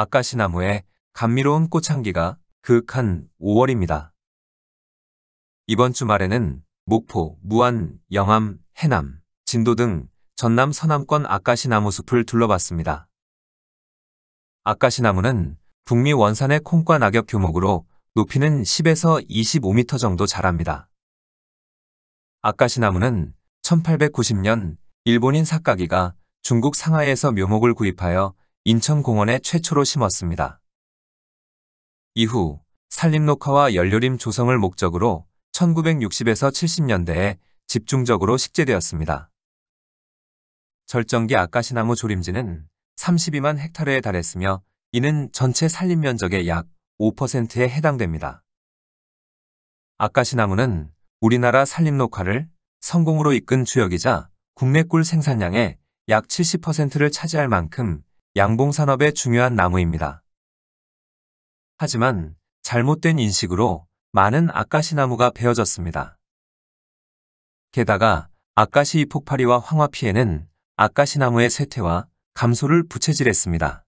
아까시나무의 감미로운 꽃향기가 그윽한 5월입니다. 이번 주말에는 목포, 무안, 영암, 해남, 진도 등 전남 서남권 아까시나무 숲을 둘러봤습니다. 아까시나무는 북미 원산의 콩과 낙엽 규목으로 높이는 10에서 25m 정도 자랍니다. 아까시나무는 1890년 일본인 사카기가 중국 상하이에서 묘목을 구입하여 인천공원에 최초로 심었습니다. 이후 산림 녹화와 연료림 조성을 목적으로 1960에서 70년대에 집중적으로 식재되었습니다. 절정기 아카시나무 조림지는 32만 헥타르에 달했으며 이는 전체 산림 면적의 약 5%에 해당됩니다. 아카시나무는 우리나라 산림 녹화를 성공으로 이끈 주역이자 국내 꿀 생산량의 약 70%를 차지할 만큼 양봉산업의 중요한 나무입니다. 하지만 잘못된 인식으로 많은 아까시나무가 베어졌습니다. 게다가 아까시 폭파리와 황화 피해는 아까시나무의 쇠퇴와 감소를 부채질했습니다.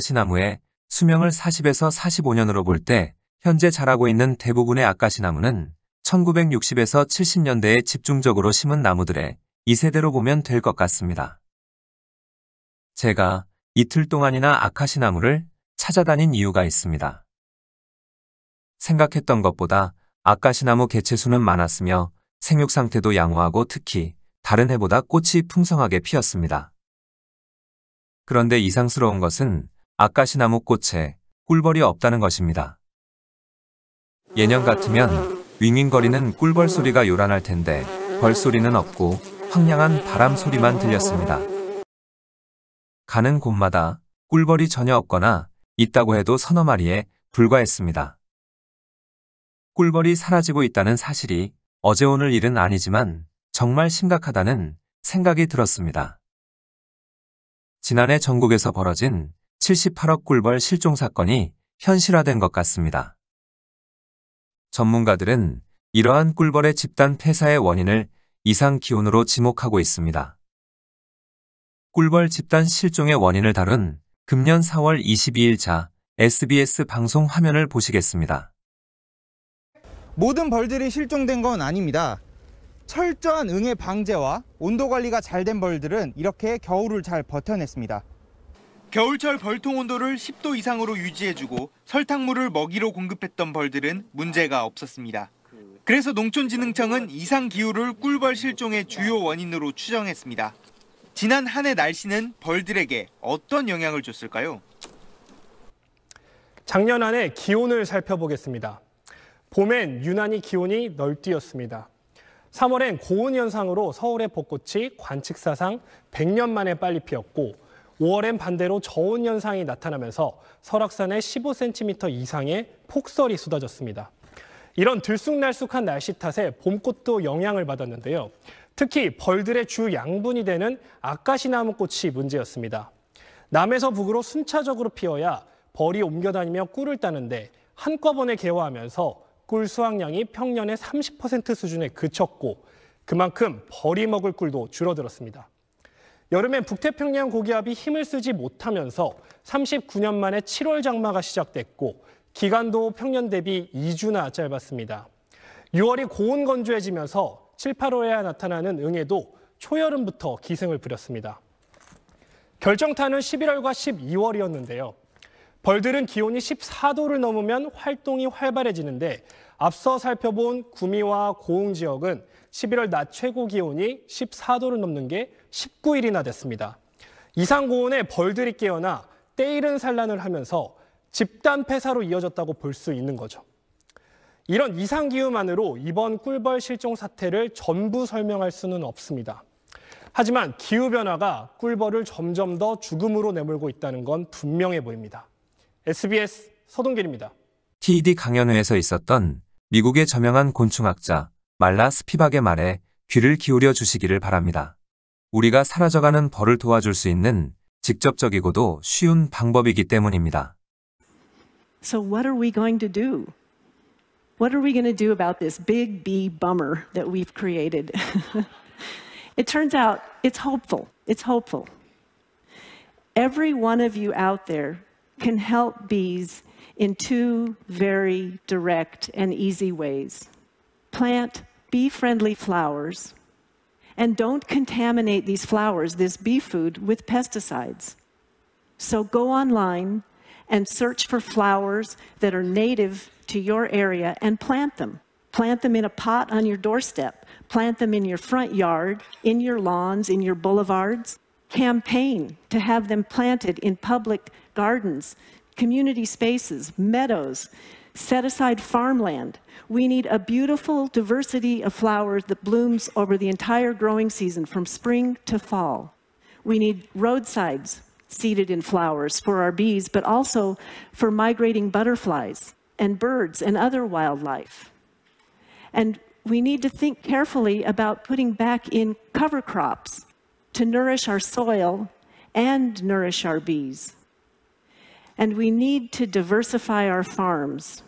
아까시나무의 수명을 40에서 45년으로 볼 때 현재 자라고 있는 대부분의 아까시나무는 1960에서 70년대에 집중적으로 심은 나무들의 2세대로 보면 될 것 같습니다. 제가 이틀 동안이나 아카시나무를 찾아다닌 이유가 있습니다. 생각했던 것보다 아카시나무 개체수는 많았으며 생육 상태도 양호하고 특히 다른 해보다 꽃이 풍성하게 피었습니다. 그런데 이상스러운 것은 아카시나무 꽃에 꿀벌이 없다는 것입니다. 예년 같으면 윙윙거리는 꿀벌 소리가 요란할 텐데 벌 소리는 없고 황량한 바람 소리만 들렸습니다. 가는 곳마다 꿀벌이 전혀 없거나 있다고 해도 서너 마리에 불과했습니다. 꿀벌이 사라지고 있다는 사실이 어제 오늘 일은 아니지만 정말 심각하다는 생각이 들었습니다. 지난해 전국에서 벌어진 78억 꿀벌 실종 사건이 현실화된 것 같습니다. 전문가들은 이러한 꿀벌의 집단 폐사의 원인을 이상 기온으로 지목하고 있습니다. 꿀벌 집단 실종의 원인을 다룬 금년 4월 22일자 SBS 방송 화면을 보시겠습니다. 모든 벌들이 실종된 건 아닙니다. 철저한 응해 방제와 온도 관리가 잘 된 벌들은 이렇게 겨울을 잘 버텨냈습니다. 겨울철 벌통 온도를 10도 이상으로 유지해주고 설탕물을 먹이로 공급했던 벌들은 문제가 없었습니다. 그래서 농촌진흥청은 이상 기후를 꿀벌 실종의 주요 원인으로 추정했습니다. 지난 한 해 날씨는 벌들에게 어떤 영향을 줬을까요? 작년 한 해 기온을 살펴보겠습니다. 봄엔 유난히 기온이 널뛰었습니다. 3월엔 고온 현상으로 서울의 벚꽃이 관측사상 100년 만에 빨리 피었고 5월엔 반대로 저온 현상이 나타나면서 설악산에 15cm 이상의 폭설이 쏟아졌습니다. 이런 들쑥날쑥한 날씨 탓에 봄꽃도 영향을 받았는데요. 특히 벌들의 주 양분이 되는 아까시나무 꽃이 문제였습니다. 남에서 북으로 순차적으로 피어야 벌이 옮겨다니며 꿀을 따는데 한꺼번에 개화하면서 꿀 수확량이 평년의 30% 수준에 그쳤고 그만큼 벌이 먹을 꿀도 줄어들었습니다. 여름엔 북태평양 고기압이 힘을 쓰지 못하면서 39년 만에 7월 장마가 시작됐고 기간도 평년 대비 2주나 짧았습니다. 6월이 고온 건조해지면서 7, 8호에 나타나는 응애도 초여름부터 기승을 부렸습니다. 결정타는 11월과 12월이었는데요. 벌들은 기온이 14도를 넘으면 활동이 활발해지는데 앞서 살펴본 구미와 고흥 지역은 11월 낮 최고 기온이 14도를 넘는 게 19일이나 됐습니다. 이상 고온에 벌들이 깨어나 때 잃은 산란을 하면서 집단 폐사로 이어졌다고 볼 수 있는 거죠. 이런 이상 기후만으로 이번 꿀벌 실종 사태를 전부 설명할 수는 없습니다. 하지만 기후 변화가 꿀벌을 점점 더 죽음으로 내몰고 있다는 건 분명해 보입니다. SBS 서동길입니다. TED 강연회에서 있었던 미국의 저명한 곤충학자 말라 스피박의 말에 귀를 기울여 주시기를 바랍니다. 우리가 사라져가는 벌을 도와줄 수 있는 직접적이고도 쉬운 방법이기 때문입니다. So what are we going to do? What are we going to do about this big B bummer that we've created? it turns out it's hopeful. It's hopeful. Every one of you out there can help bees in two very direct and easy ways. Plant bee-friendly flowers and don't contaminate these flowers, this bee food, with pesticides. So go online and search for flowers that are native to your area and plant them. Plant them in a pot on your doorstep, plant them in your front yard, in your lawns, in your boulevards. Campaign to have them planted in public gardens, community spaces, meadows. Set aside farmland. We need a beautiful diversity of flowers that blooms over the entire growing season from spring to fall. We need roadsides, seeded in flowers for our bees, but also for migrating butterflies and birds and other wildlife. And we need to think carefully about putting back in cover crops to nourish our soil and nourish our bees. And we need to diversify our farms.